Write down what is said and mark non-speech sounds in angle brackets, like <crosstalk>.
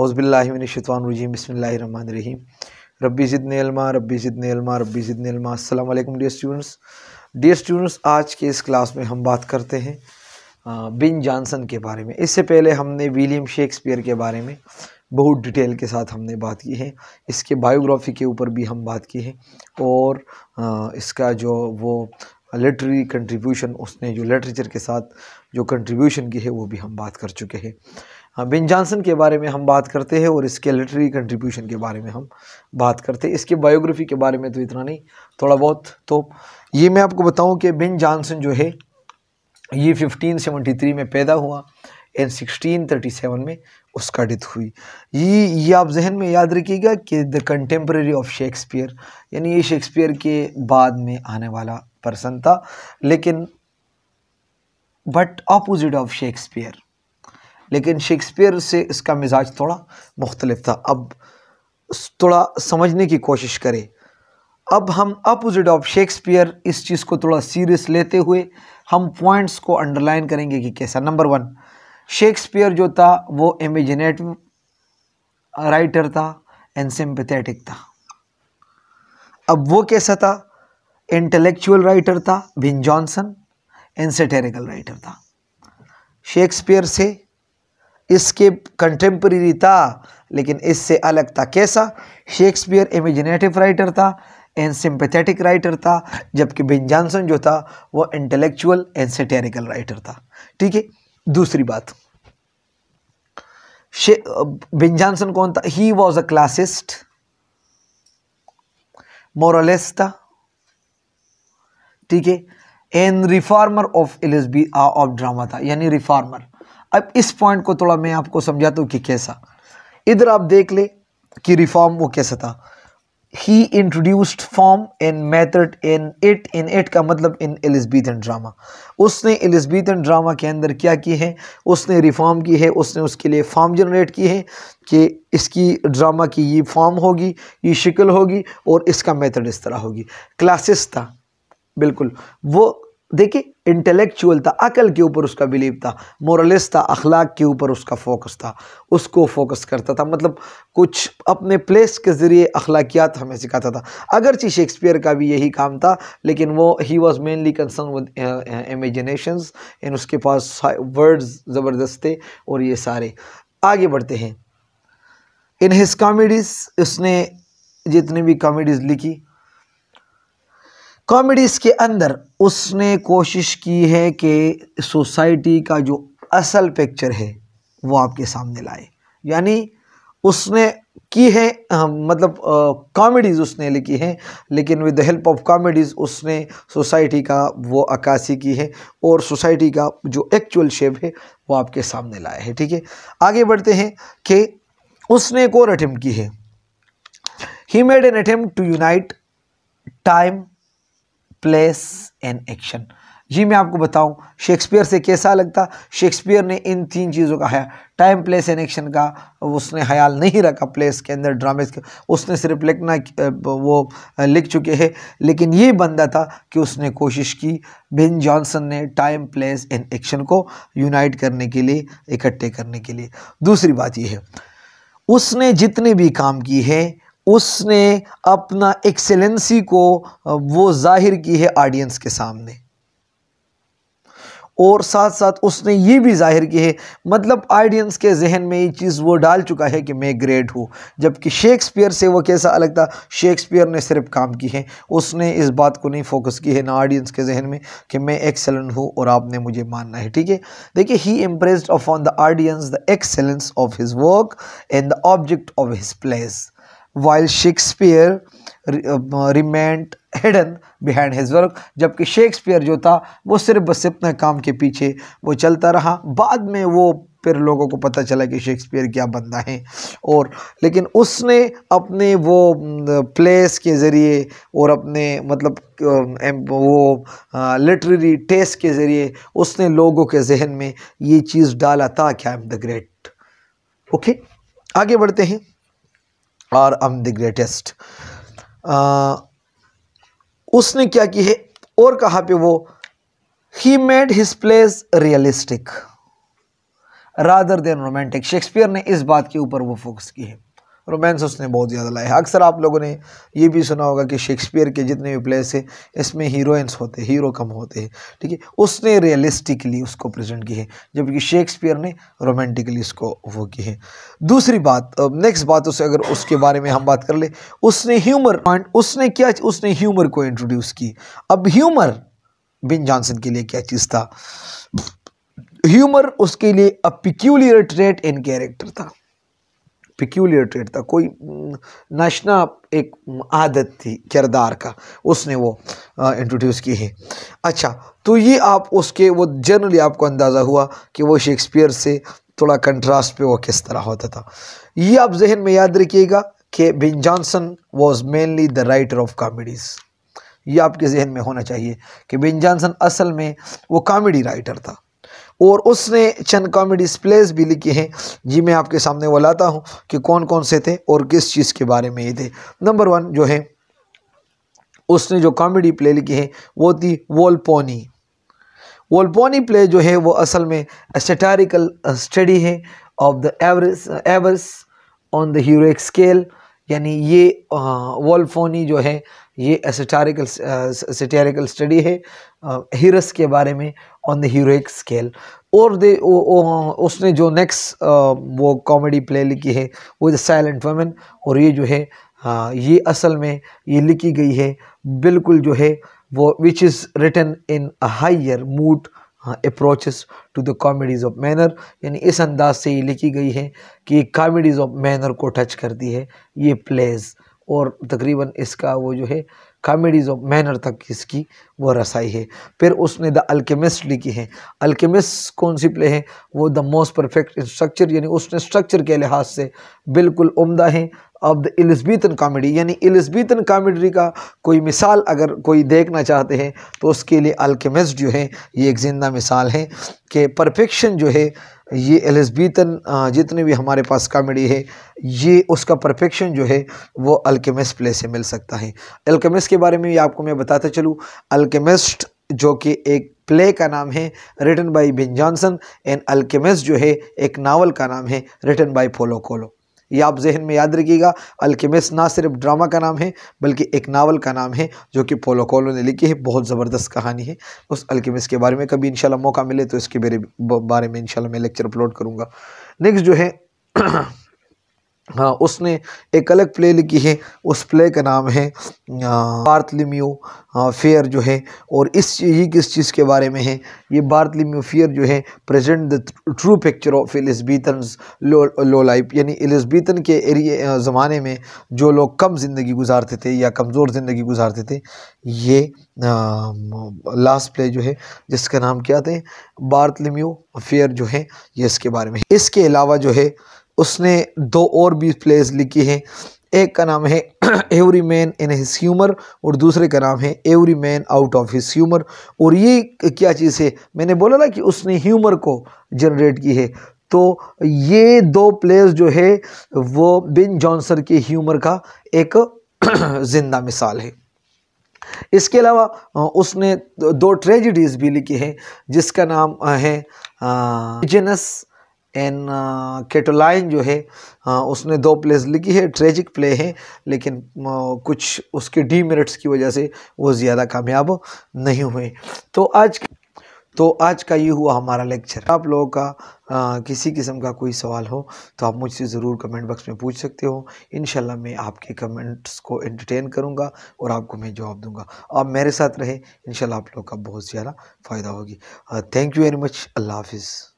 अउज़बिल्लिमिनशवानरजीम बसमीम रब्बी ज़िदन इल्मा रब्बी ज़िदन इल्मा रब्बी ज़िदन इल्मा असलम डियर स्टूडेंट्स डियर स्टूडेंट्स आज के इस क्लास में हम बात करते हैं बिन जॉनसन के बारे में इससे पहले हमने विलियम शेक्सपियर के बारे में बहुत डिटेल के साथ हमने बात की है इसके बायोग्राफी के ऊपर भी हम बात की है और इसका जो वो लिटरेरी कंट्रीब्यूशन उसने जो लिटरेचर के साथ जो कंट्रीब्यूशन की है वो भी हम बात कर चुके हैं हाँ, बिन जॉनसन के बारे में हम बात करते हैं और इसके लिटरेरी कंट्रीब्यूशन के बारे में हम बात करते हैं इसके बायोग्राफी के बारे में तो इतना नहीं थोड़ा बहुत तो ये मैं आपको बताऊं कि बिन जॉनसन जो है ये 1573 में पैदा हुआ एंड 1637 में उसका डेथ हुई ये ये आप जहन में याद रखिएगा कि द कंटेम्प्रेरी ऑफ शेक्सपियर यानी ये शेक्सपियर के बाद में आने वाला पर्सन था लेकिन बट अपोजिट ऑफ शेक्सपियर लेकिन शेक्सपियर से इसका मिजाज थोड़ा मुख्तलिफ था अब थोड़ा समझने की कोशिश करें अब हम अपोजिट ऑफ शेक्सपियर इस चीज़ को थोड़ा सीरियस लेते हुए हम पॉइंट्स को अंडरलाइन करेंगे कि कैसा नंबर वन शेक्सपियर जो था वो इमेजिनेटिव राइटर था एंड सिंपथेटिक था अब वो कैसा था इंटेलेक्चुअल राइटर था Ben Jonson and satirical writer था शेक्सपियर से इसके कंटेम्प्रेरी था लेकिन इससे अलग था कैसा शेक्सपियर इमेजिनेटिव राइटर था एंड सिंपथेटिक राइटर था जबकि बिन जॉनसन जो था वो इंटेलेक्चुअल एंड सेटेरिकल राइटर था ठीक है दूसरी बात बिन जॉनसन कौन था ही वॉज अ क्लासिस्ट मोरलेस था ठीक है and reformer of Elizabethan of drama था यानी रिफॉर्मर अब इस पॉइंट को थोड़ा मैं आपको समझाता हूँ कि कैसा इधर आप देख ले कि रिफॉर्म वो कैसा था he introduced form in method in it in it का मतलब इन एलिजबीथन ड्रामा उसने एलिजबीथन ड्रामा के अंदर क्या की है उसने रिफॉर्म की है उसने उसके लिए फॉर्म जनरेट की है कि इसकी ड्रामा की ये फॉर्म होगी ये शिकल होगी और इसका मैथड इस तरह होगी क्लासेस था बिल्कुल वो देखिए इंटेलेक्चुअल था अकल के ऊपर उसका बिलीव था मोरलिस था अखलाक के ऊपर उसका फोकस था उसको फोकस करता था मतलब कुछ अपने प्लेस के ज़रिए अखलाकियात हमें सिखाता था अगरचि शेक्सपियर का भी यही काम था लेकिन वो he was mainly concerned with imaginations and उसके पास वर्ड्स ज़बरदस्त थे और ये सारे आगे बढ़ते हैं इन हिस कामेडीज़ उसने जितनी भी कॉमेडीज़ लिखी कॉमेडीज़ के अंदर उसने कोशिश की है कि सोसाइटी का जो असल पिक्चर है वो आपके सामने लाए यानी उसने की है मतलब कॉमेडीज़ उसने लिखी हैं लेकिन with the help of comedies उसने सोसाइटी का वो अक्सी की है और सोसाइटी का जो एक्चुअल शेप है वो आपके सामने लाया है ठीक है आगे बढ़ते हैं कि उसने एक और अटैम्प्ट की है he made an attempt to unite time place and action जी मैं आपको बताऊं शेक्सपियर से कैसा लगता शेक्सपियर ने इन तीन चीज़ों का हया टाइम प्लेस एंड एक्शन का उसने ख्याल नहीं रखा प्लेस के अंदर ड्रामेज के उसने सिर्फ लिखना वो लिख चुके हैं लेकिन ये बंदा था कि उसने कोशिश की बिन जॉनसन ने टाइम प्लेस एंड एक्शन को यूनाइट करने के लिए इकट्ठे करने के लिए दूसरी बात यह है उसने जितने भी काम किए हैं उसने अपना एक्सेलेंसी को वो ज़ाहिर की है ऑडियंस के सामने और साथ साथ उसने ये भी जाहिर की है मतलब ऑडियंस के जहन में ये चीज़ वो डाल चुका है कि मैं ग्रेट हूँ जबकि शेक्सपियर से वो कैसा अलग था शेक्सपियर ने सिर्फ काम की है उसने इस बात को नहीं फोकस की है ना ऑडियंस के जहन में कि मैं एक्सेलेंट हूँ और आपने मुझे मानना है ठीक है देखिए he impressed upon the audience the excellence of his work and the object of his plays while Shakespeare remained hidden behind his work जबकि शेक्सपियर जो था वो सिर्फ बस अपने काम के पीछे वो चलता रहा बाद में वो फिर लोगों को पता चला कि शेक्सपियर क्या बंदा है और लेकिन उसने अपने वो प्लेस के ज़रिए और अपने मतलब वो लिटरेरी टेस्ट के ज़रिए उसने लोगों के जहन में ये चीज़ डाला था क्या एम द ग्रेट ओके आगे बढ़ते हैं और आम द ग्रेटेस्ट उसने क्या की है और कहा पे वो he made his plays realistic rather than romantic Shakespeare ने इस बात के ऊपर वो फोकस की है रोमांस उसने बहुत ज़्यादा लाया अक्सर आप लोगों ने ये भी सुना होगा कि शेक्सपियर के जितने भी प्लेस है इसमें हीरोइंस होते हैं हीरो कम होते हैं ठीक है उसने रियलिस्टिकली उसको प्रेजेंट की है जबकि शेक्सपियर ने रोमांटिकली उसको वो की है दूसरी बात नेक्स्ट बात उसे अगर उसके बारे में हम बात कर ले उसने ह्यूमर पॉइंट उसने क्या उसने ह्यूमर को इंट्रोड्यूस की अब ह्यूमर बिन जॉनसन के लिए क्या चीज़ था ह्यूमर उसके लिए a peculiar trait in character था पिक्यूलियर ट्रेड था कोई नाशना एक आदत थी किरदार का उसने वो इंट्रोड्यूस की है अच्छा तो ये आप उसके वो जनरली आपको अंदाज़ा हुआ कि वो शेक्सपियर से थोड़ा कंट्रास्ट पे वो किस तरह होता था ये आप जहन में याद रखिएगा कि Ben Jonson was mainly the writer of comedies ये आपके जहन में होना चाहिए कि बिन जॉनसन असल में वो कॉमेडी राइटर था और उसने चंद कॉमेडी प्लेस भी लिखे हैं जी मैं आपके सामने वो लाता हूँ कि कौन कौन से थे और किस चीज़ के बारे में ये थे नंबर वन जो है उसने जो कॉमेडी प्ले लिखी है वो थी वोलपोनी वोलपोनी प्ले जो है वो असल में स्टेटारिकल स्टडी है of the avarice on the heroic scale यानी ये वॉल्फोनी जो है ये एसटारिकल सटेरिकल स्टडी है हीरस के बारे में ऑन द हीरोइक स्केल और दे ओ, ओ, उसने जो नेक्स्ट वो कॉमेडी प्ले लिखी है वो द साइलेंट वमेन और ये जो है आ, ये असल में ये लिखी गई है बिल्कुल जो है वो which is written in higher mood approaches to the comedies of manner यानी इस अंदाज से ये लिखी गई है कि कॉमेडीज़ ऑफ मैनर को टच करती है ये प्लेज़ और तकरीबन इसका वो जो है कामेडीज ऑफ मैनर तक इसकी वो रसाई है फिर उसने द अल्केमिस्ट लिखी है अल्केमिस्ट कौन सी प्ले है वो द मोस्ट परफेक्ट स्ट्रक्चर यानी उसने स्ट्रक्चर के लिहाज से बिल्कुल उम्दा है ऑफ द एलिजबीतन कॉमेडी यानी एलिजबीतन कॉमेडी का कोई मिसाल अगर कोई देखना चाहते हैं तो उसके लिए अल्केमिस्ट जो है ये एक ज़िंदा मिसाल है कि परफेक्शन जो है ये एलिजबीतन जितने भी हमारे पास कॉमेडी है ये उसका परफेक्शन जो है वो अल्केमिस्ट प्ले से मिल सकता है अल्केमिस्ट के बारे में भी आपको मैं बताता चलूँ अल्केमिस्ट जो कि एक प्ले का नाम है written by Ben Jonson and alchemist जो है एक नावल का नाम है रिटन बाय पोलो कोलो ये आप जहन में याद रखिएगा अल्केमिस्ट ना सिर्फ ड्रामा का नाम है बल्कि एक नावल का नाम है जो कि पोलो कोलो ने लिखी है बहुत ज़बरदस्त कहानी है उस अल्केमिस्ट के बारे में कभी इन मौका मिले तो इसके मेरे बारे में इन मैं लेक्चर अपलोड करूँगा नेक्स्ट जो है हाँ उसने एक अलग प्ले लिखी है उस प्ले का नाम है बार्थलिम्यू फेयर जो है और इस ये किस चीज़ के बारे में है ये बार्थलिम्यू फेयर जो है present the true picture of Elizabethan low, low life यानी एलिजबीतन के एरिए ज़माने में जो लोग कम ज़िंदगी गुजारते थे या कमज़ोर ज़िंदगी गुजारते थे ये लास्ट प्ले जो है जिसका नाम क्या थे बार्थलिम्यू फेयर जो है ये इसके बारे में इसके अलावा जो है उसने दो और भी प्लेस लिखी हैं एक का नाम है Every Man in His Humour और दूसरे का नाम है Every Man out of His Humour और ये क्या चीज़ है मैंने बोला ना कि उसने ह्यूमर को जनरेट की है तो ये दो प्लेस जो है वो बिन जॉनसन के ह्यूमर का एक <clears throat> ज़िंदा मिसाल है इसके अलावा उसने दो ट्रेजिडीज़ भी लिखी हैं जिसका नाम है जिनस एन केटोलाइन जो है उसने दो प्लेस लिखी है ट्रेजिक प्ले है लेकिन कुछ उसके डी मेरिट्स की वजह से वो ज़्यादा कामयाब नहीं हुए तो आज तो आज का ये हुआ हमारा लेक्चर आप लोगों का आ, किसी किस्म का कोई सवाल हो तो आप मुझसे ज़रूर कमेंट बॉक्स में पूछ सकते हो इन मैं आपके कमेंट्स को एंटरटेन करूँगा और आपको मैं जवाब दूँगा आप मेरे साथ रहे इन आप लोगों का बहुत ज़्यादा फ़ायदा होगी थैंक यू वेरी मच अल्लाह हाफिज़